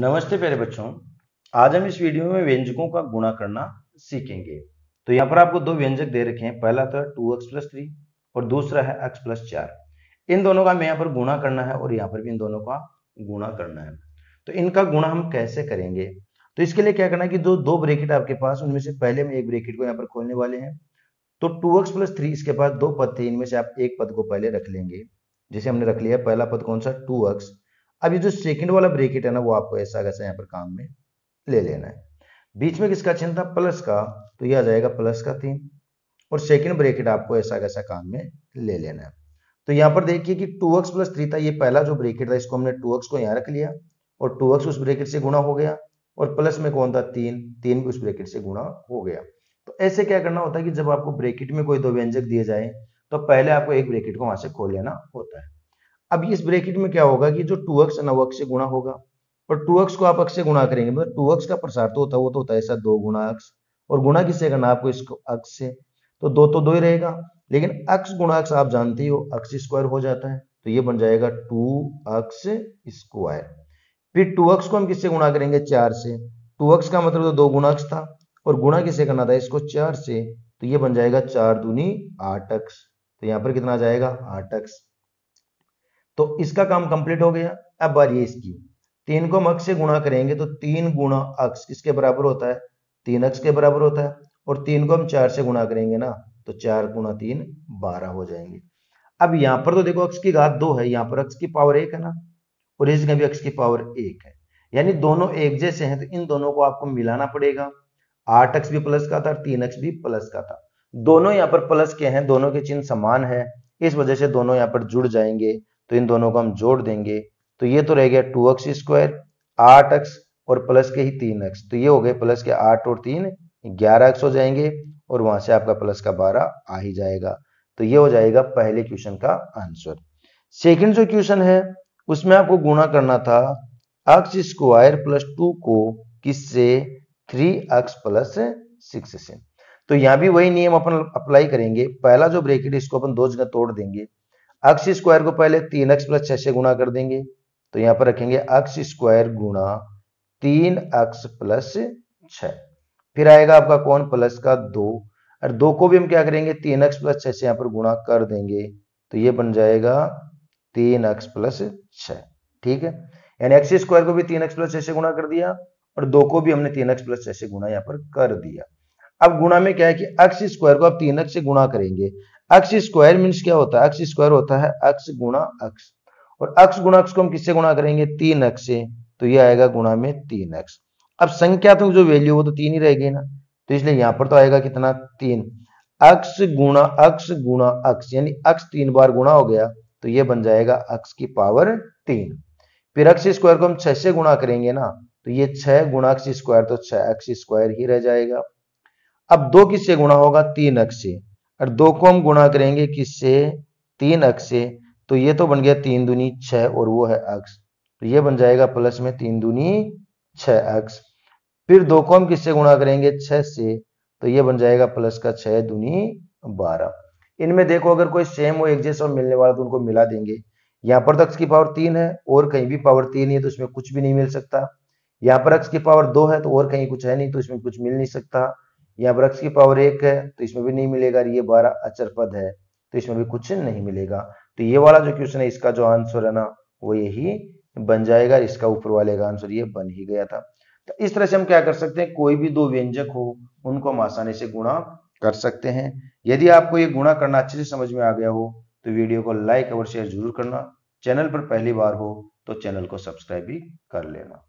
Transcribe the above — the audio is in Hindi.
नमस्ते प्यारे बच्चों आज हम इस वीडियो में व्यंजकों का गुणा करना सीखेंगे तो यहाँ पर आपको दो व्यंजक दे रखे हैं पहला था टू एक्स प्लस थ्री और दूसरा है एक्स प्लस चार इन दोनों का हमें यहाँ पर गुणा करना है और यहाँ पर भी इन दोनों का गुणा करना है तो इनका गुणा हम कैसे करेंगे तो इसके लिए क्या करना है कि जो दो ब्रेकेट आपके पास उनमें से पहले हम एक ब्रेकेट को यहाँ पर खोलने वाले हैं तो टू एक्स प्लस थ्री इसके पास दो पद थे इनमें से आप एक पद को पहले रख लेंगे जैसे हमने रख लिया पहला पद कौन सा टू एक्स अब ये जो सेकंड वाला ब्रेकेट है ना वो आपको ऐसा कैसा यहाँ पर काम में ले लेना है बीच में किसका चिन्ह था प्लस का तो ये आ जाएगा प्लस का तीन और सेकंड ब्रेकेट आपको ऐसा कैसा काम में ले लेना है तो यहाँ पर देखिए कि टू एक्स प्लस थ्री था ये पहला जो ब्रेकेट था इसको हमने टू एक्स को यहाँ रख लिया और टू एक्स उस ब्रेकेट से गुणा हो गया और प्लस में कौन था तीन तीन भी उस ब्रेकेट से गुणा हो गया तो ऐसे क्या करना होता है कि जब आपको ब्रेकेट में कोई दो व्यंजक दिए जाए तो पहले आपको एक ब्रेकेट को वहां से खोल लेना होता है अब इस ब्रेकिट में क्या होगा कि जो टू एक्स नव से गुणा होगा और टू एक्स को आप अक्स से गुणा करेंगे मतलब टू एक्स का प्रसार तो होता है वो तो होता है ऐसा दो गुणा अक्स और गुणा किससे करना आपको इसको अक्स से तो दो तो दो ही रहेगा लेकिन अक्स गुणा अक्स आप जानते ही हो अक्स स्क्वायर हो जाता है तो ये बन जाएगा टू अक्स स्क्वायर फिर टू अक्स को हम किससे गुणा करेंगे चार से टू अक्स का मतलब तो दो गुणा अक्स था और गुणा किससे करना था इसको चार से तो ये बन जाएगा चार दूनी आठ अक्स तो यहां पर कितना आ जाएगा आठ अक्स तो इसका काम कंप्लीट हो गया अब बारी इसकी तीन को हम अक्ष से गुणा करेंगे तो तीन गुणा अक्ष किसके बराबर होता है तीन अक्ष के बराबर होता है और तीन को हम चार से गुणा करेंगे ना तो चार गुणा तीन बारह हो जाएंगे अब यहां पर तो देखो अक्ष की घात दो है यहां पर अक्ष की पावर एक है ना और इस भी अक्ष की पावर एक है यानी दोनों एक जैसे हैं तो इन दोनों को आपको मिलाना पड़ेगा आठ अक्ष भी प्लस का था और तीन अक्ष भी प्लस का था दोनों यहाँ पर प्लस के हैं दोनों के चिन्ह समान है इस वजह से दोनों यहां पर जुड़ जाएंगे तो इन दोनों को हम जोड़ देंगे तो ये तो रह गया टू एक्स स्क्वायर आठ एक्स और प्लस के ही तीन एक्स तो ये हो गए प्लस के आठ और तीन ग्यारह एक्स हो जाएंगे और वहां से आपका प्लस का बारह आ ही जाएगा तो ये हो जाएगा पहले क्वेश्चन का आंसर सेकंड जो क्वेश्चन है उसमें आपको गुणा करना था एक्स स्क्वायर प्लस टू को किससे थ्री एक्स प्लस सिक्स से तो यहां भी वही नियम अपन अप्लाई करेंगे पहला जो ब्रेकेट इसको अपन दो जगह तोड़ देंगे अक्स स्क्वायर को पहले तीन एक्स प्लस छह से गुणा कर देंगे तो यहां पर रखेंगे अक्स स्क्वायर गुणा तीन अक्स प्लस छ फिर आएगा आपका कौन प्लस का दो और दो को भी हम क्या करेंगे तीन एक्स प्लस छह से यहां पर गुणा कर देंगे तो ये बन जाएगा तीन एक्स प्लस छ ठीक है यानी एक्स स्क्वायर को भी तीन एक्स प्लस छह से गुणा कर दिया और दो को भी हमने तीन एक्स प्लस छह से गुणा यहां पर कर दिया अब गुणा में क्या है कि एक्स स्क्वायर को आप तीन एक्स से गुणा करेंगे अक्स स्क्वायर मीन्स क्या होता है अक्स स्क्वायर होता है अक्स गुणा अक्स और अक्स गुणा अक्स को हम किससे गुणा करेंगे तीन अक्स से तो ये आएगा गुणा में तीन अक्स अब संख्यात्मक जो वैल्यू वो तो तीन ही रहेगी ना तो इसलिए यहां पर तो आएगा कितना तीन अक्स गुणा अक्स गुणा अक्स यानी अक्स तीन बार गुणा हो गया तो ये बन जाएगा अक्स की पावर तीन फिर अक्स स्क्वायर को हम छह से गुणा करेंगे ना तो ये छह गुणा अक्स स्क्वायर तो छह अक्स स्क्वायर ही रह जाएगा अब दो किससे गुणा होगा तीन अक्स से और दो को हम गुणा करेंगे किससे तीन अक्ष से तो ये तो बन गया तीन दूनी छह और वो है अक्स तो ये बन जाएगा प्लस में तीन दूनी छ अक्स फिर दो को हम किससे गुणा करेंगे छह से तो ये बन जाएगा प्लस का छह दूनी बारह इनमें देखो अगर कोई सेम हो एक जैसा मिलने वाला तो उनको मिला देंगे यहाँ पर तो अक्ष की पावर तीन है और कहीं भी पावर तीन है तो इसमें कुछ भी नहीं मिल सकता यहाँ पर अक्ष की पावर दो है तो और कहीं कुछ है नहीं तो इसमें कुछ मिल नहीं सकता यहाँ वृक्ष की पावर एक है तो इसमें भी नहीं मिलेगा ये बारह अचर पद है तो इसमें भी कुछ नहीं मिलेगा तो ये वाला जो क्वेश्चन है इसका जो आंसर है ना वो यही बन जाएगा इसका ऊपर वाले का आंसर ये बन ही गया था तो इस तरह से हम क्या कर सकते हैं कोई भी दो व्यंजक हो उनको हम आसानी से गुणा कर सकते हैं यदि आपको ये गुणा करना अच्छे से समझ में आ गया हो तो वीडियो को लाइक और शेयर जरूर करना चैनल पर पहली बार हो तो चैनल को सब्सक्राइब भी कर लेना